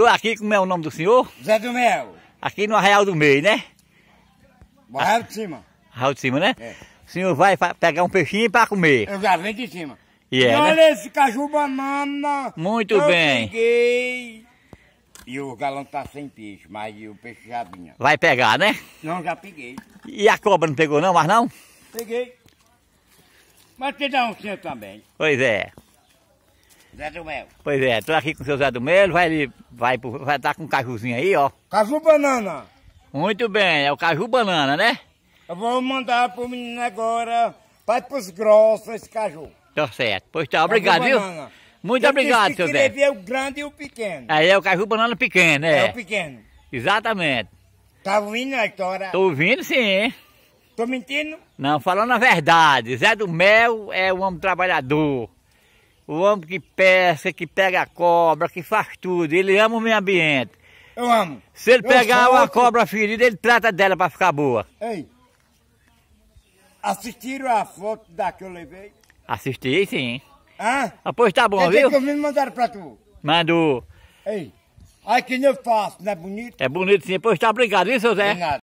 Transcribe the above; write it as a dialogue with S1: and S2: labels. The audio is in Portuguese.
S1: Estou aqui, como é o nome do senhor? Zé do Mel. Aqui no Arraial do Meio, né? Arraial de cima. Arraial de cima, né? É. O senhor vai pegar um peixinho para comer.
S2: Eu já venho de cima. E é, olha né? esse caju banana. Muito eu bem. Peguei. E o galão tá sem peixe, mas o peixe já vinha. Vai pegar, né? Não, já peguei.
S1: E a cobra não pegou não, mas não?
S2: Peguei. Mas tem um cinto também. Pois é. Zé do Melo.
S1: Pois é, tô aqui com o seu Zé do Melo, vai ele vai, vai estar tá com um cajuzinho aí, ó. Caju banana. Muito bem, é o caju banana, né?
S2: Eu vou mandar pro menino agora, vai pros grossos esse caju.
S1: Tá certo, pois tá, obrigado, caju viu? Banana. Muito Eu obrigado, seu Zé.
S2: Eu o grande e o pequeno.
S1: Aí é, é o caju banana pequeno, né? É o pequeno. Exatamente.
S2: Tá ouvindo a história? Tô
S1: ouvindo sim, hein?
S2: Tô mentindo?
S1: Não, falando a verdade. Zé do Mel é um homem trabalhador o homem que pesca, que pega a cobra, que faz tudo, ele ama o meio ambiente. Eu amo. Se ele eu pegar uma cobra ferida, ele trata dela para ficar boa.
S2: Ei, assistiram a foto da que eu levei?
S1: Assisti, sim. Hã? Ah, pois tá bom, viu? Que
S2: me mandaram pra tu.
S1: Mandou.
S2: Ei, aí que nem eu faço, não é bonito?
S1: É bonito sim. Pois tá, obrigado, viu, seu Zé?
S2: Obrigado.